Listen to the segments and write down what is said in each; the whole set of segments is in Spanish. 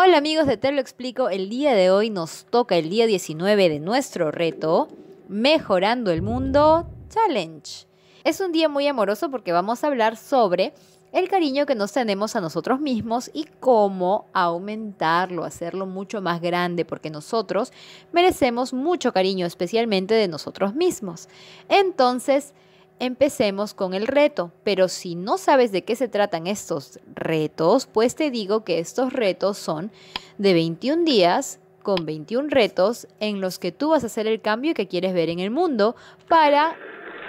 Hola amigos de Te lo explico, el día de hoy nos toca el día 19 de nuestro reto Mejorando el Mundo Challenge. Es un día muy amoroso porque vamos a hablar sobre el cariño que nos tenemos a nosotros mismos y cómo aumentarlo, hacerlo mucho más grande, porque nosotros merecemos mucho cariño, especialmente de nosotros mismos. Entonces, empecemos con el reto. Pero si no sabes de qué se tratan estos retos, pues te digo que estos retos son de 21 días con 21 retos en los que tú vas a hacer el cambio que quieres ver en el mundo para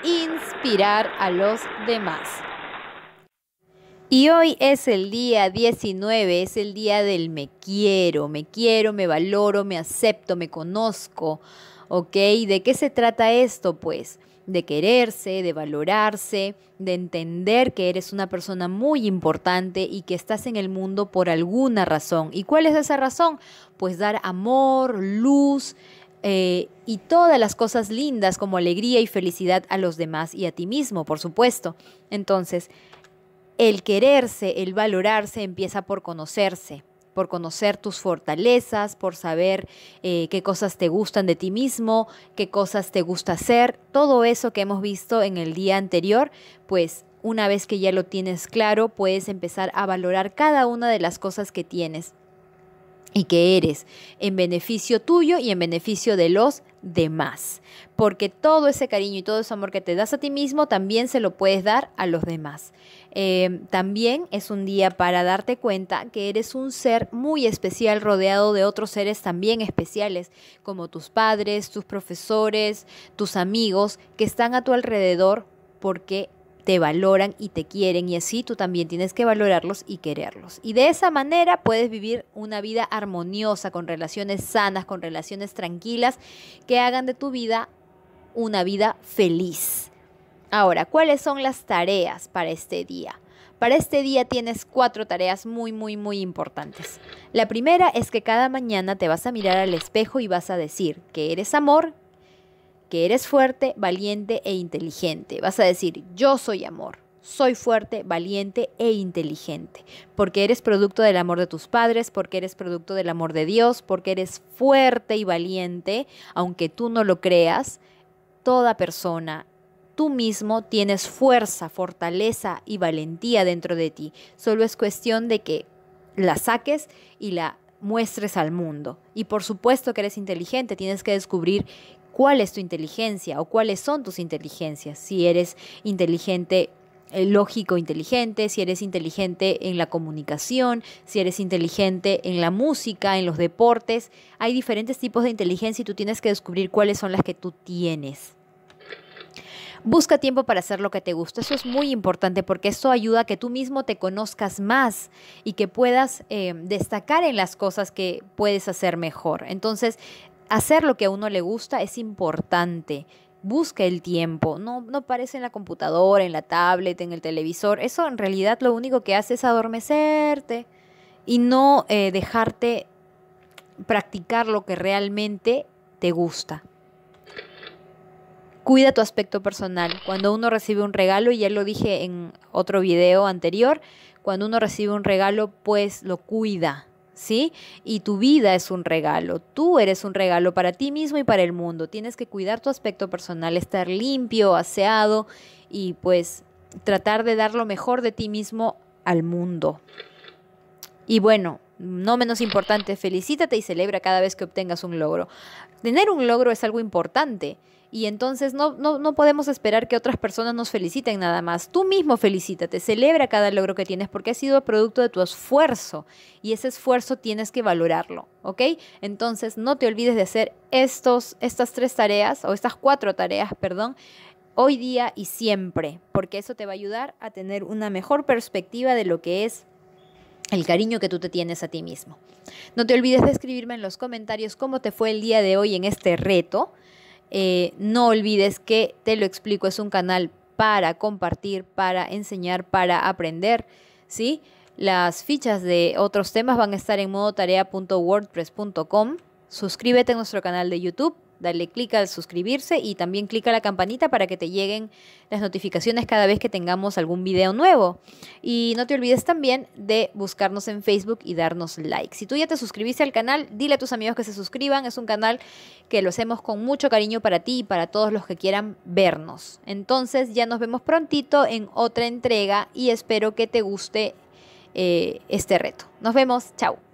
inspirar a los demás. Y hoy es el día 19, es el día del me quiero, me quiero, me valoro, me acepto, me conozco. ¿Ok? ¿De qué se trata esto? Pues de quererse, de valorarse, de entender que eres una persona muy importante y que estás en el mundo por alguna razón. ¿Y cuál es esa razón? Pues dar amor, luz, eh, y todas las cosas lindas como alegría y felicidad a los demás y a ti mismo, por supuesto. Entonces, el quererse, el valorarse empieza por conocerse por conocer tus fortalezas, por saber eh, qué cosas te gustan de ti mismo, qué cosas te gusta hacer, todo eso que hemos visto en el día anterior, pues una vez que ya lo tienes claro, puedes empezar a valorar cada una de las cosas que tienes y que eres en beneficio tuyo y en beneficio de los demás. Porque todo ese cariño y todo ese amor que te das a ti mismo también se lo puedes dar a los demás. Em, también es un día para darte cuenta que eres un ser muy especial rodeado de otros seres también especiales, como tus padres, tus profesores, tus amigos que están a tu alrededor porque te valoran y te quieren y así tú también tienes que valorarlos y quererlos. Y de esa manera puedes vivir una vida armoniosa, con relaciones sanas, con relaciones tranquilas, que hagan de tu vida una vida feliz. Ahora, ¿cuáles son las tareas para este día? Para este día tienes cuatro tareas muy, muy, muy importantes. La primera es que cada mañana te vas a mirar al espejo y vas a decir que eres amor, que eres fuerte, valiente e inteligente. Vas a decir, yo soy amor. Soy fuerte, valiente e inteligente, porque eres producto del amor de tus padres, porque eres producto del amor de Dios, porque eres fuerte y valiente, aunque tú no lo creas, toda persona tú mismo tienes fuerza, fortaleza y valentía dentro de ti. Solo es cuestión de que la saques y la muestres al mundo. Y por supuesto que eres inteligente, tienes que descubrir cuál es tu inteligencia o cuáles son tus inteligencias. Si eres inteligente eh, lógico inteligente, si eres inteligente en la comunicación, si eres inteligente en la música, en los deportes. Hay diferentes tipos de inteligencia y tú tienes que descubrir cuáles son las que tú tienes. Busca tiempo para hacer lo que te gusta. Eso es muy importante porque eso ayuda a que tú mismo te conozcas más y que puedas eh, destacar en las cosas que puedes hacer mejor. Entonces, hacer lo que a uno le gusta es importante. Busca el tiempo, no, no parece en la computadora, en la tablet, en el televisor. Eso en realidad lo único que hace es adormecerte y no eh, dejarte practicar lo que realmente te gusta. Cuida tu aspecto personal. Cuando uno recibe un regalo, y ya lo dije en otro video anterior, cuando uno recibe un regalo, pues lo cuida, ¿sí? Y tu vida es un regalo, tú eres un regalo para ti mismo y para el mundo. Tienes que cuidar tu aspecto personal, estar limpio, aseado y pues tratar de dar lo mejor de ti mismo al mundo. Y bueno, no menos importante, felicítate y celebra cada vez que obtengas un logro. Tener un logro es algo importante y entonces no, no, podemos esperar que otras personas nos feliciten nada más. Tú mismo felicítate, celebra cada logro que tienes porque ha sido producto de tu esfuerzo y ese esfuerzo tienes que valorarlo, ¿ok? Entonces no te olvides de hacer estos, estas tres tareas o estas cuatro tareas, perdón, hoy día y siempre, porque eso te va a ayudar a tener una mejor perspectiva de lo que es el cariño que tú te tienes a ti mismo. No te olvides de escribirme en los comentarios cómo te fue el día de hoy en este reto. Eh, no olvides que Te lo explico es un canal para compartir, para enseñar, para aprender, ¿sí? Las fichas de otros temas van a estar en modotarea.wordpress.com. Suscríbete a nuestro canal de YouTube Dale clic al suscribirse y también clic a la campanita para que te lleguen las notificaciones cada vez que tengamos algún video nuevo. Y no te olvides también de buscarnos en Facebook y darnos like. Si tú ya te suscribiste al canal, dile a tus amigos que se suscriban. Es un canal que lo hacemos con mucho cariño para ti y para todos los que quieran vernos. Entonces ya nos vemos prontito en otra entrega y espero que te guste eh, este reto. Nos vemos. Chao.